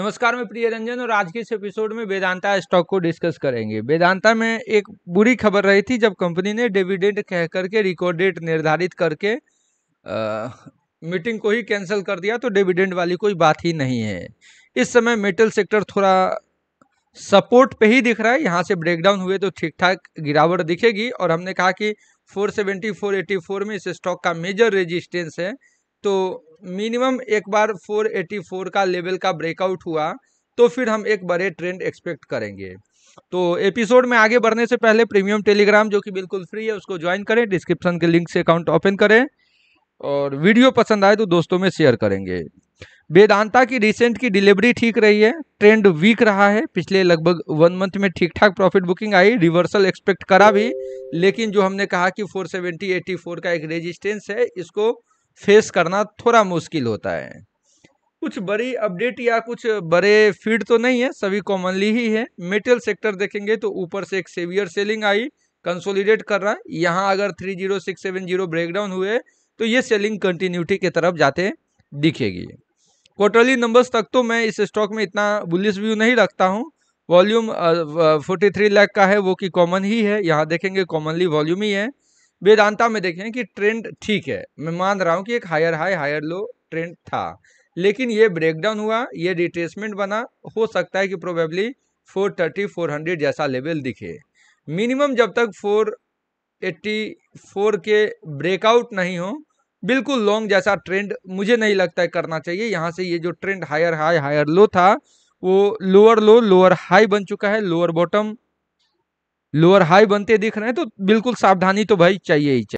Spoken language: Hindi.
नमस्कार मैं प्रिय रंजन और आज के इस एपिसोड में वेदांता स्टॉक को डिस्कस करेंगे वेदांता में एक बुरी खबर रही थी जब कंपनी ने डिविडेंड कह करके रिकॉर्ड डेट निर्धारित करके आ, मीटिंग को ही कैंसिल कर दिया तो डिविडेंड वाली कोई बात ही नहीं है इस समय मेटल सेक्टर थोड़ा सपोर्ट पे ही दिख रहा है यहाँ से ब्रेकडाउन हुए तो ठीक ठाक गिरावट दिखेगी और हमने कहा कि फोर 484 में इस स्टॉक का मेजर रेजिस्टेंस है तो मिनिमम एक बार 484 का लेवल का ब्रेकआउट हुआ तो फिर हम एक बड़े ट्रेंड एक्सपेक्ट करेंगे तो एपिसोड में आगे बढ़ने से पहले प्रीमियम टेलीग्राम जो कि बिल्कुल फ्री है उसको ज्वाइन करें डिस्क्रिप्शन के लिंक से अकाउंट ओपन करें और वीडियो पसंद आए तो दोस्तों में शेयर करेंगे वेदांता की रिसेंट की डिलीवरी ठीक रही है ट्रेंड वीक रहा है पिछले लगभग वन मंथ में ठीक ठाक प्रॉफिट बुकिंग आई रिवर्सल एक्सपेक्ट करा भी लेकिन जो हमने कहा कि 470 84 का एक रेजिस्टेंस है इसको फेस करना थोड़ा मुश्किल होता है कुछ बड़ी अपडेट या कुछ बड़े फीड तो नहीं है सभी कॉमनली ही है मेटल सेक्टर देखेंगे तो ऊपर से एक सेवियर सेलिंग आई कंसोलिडेट कर रहा है यहाँ अगर three zero six seven zero breakdown हुए तो ये सेलिंग कंटिन्यूटी की तरफ जाते दिखेगी क्वार्टरली नंबर्स तक तो मैं इस स्टॉक में इतना बुलिस व्यू नहीं रखता हूँ वॉल्यूम फोर्टी थ्री लाख का है वो कि कॉमन ही है यहाँ देखेंगे कॉमनली वॉल्यूम ही है वेदांता में देखें कि ट्रेंड ठीक है मैं मान रहा हूँ कि एक higher high higher low trend था लेकिन ये ब्रेकडाउन हुआ ये रिट्रेसमेंट बना हो सकता है कि प्रोबेबली 430 400 जैसा लेवल दिखे मिनिमम जब तक 484 के ब्रेकआउट नहीं हो बिल्कुल लॉन्ग जैसा ट्रेंड मुझे नहीं लगता है करना चाहिए यहाँ से ये जो trend higher high higher low था वो लोअर लो लोअर हाई बन चुका है लोअर बॉटम लोअर हाई बनते दिख रहे हैं तो बिल्कुल सावधानी तो भाई चाहिए ही चाहिए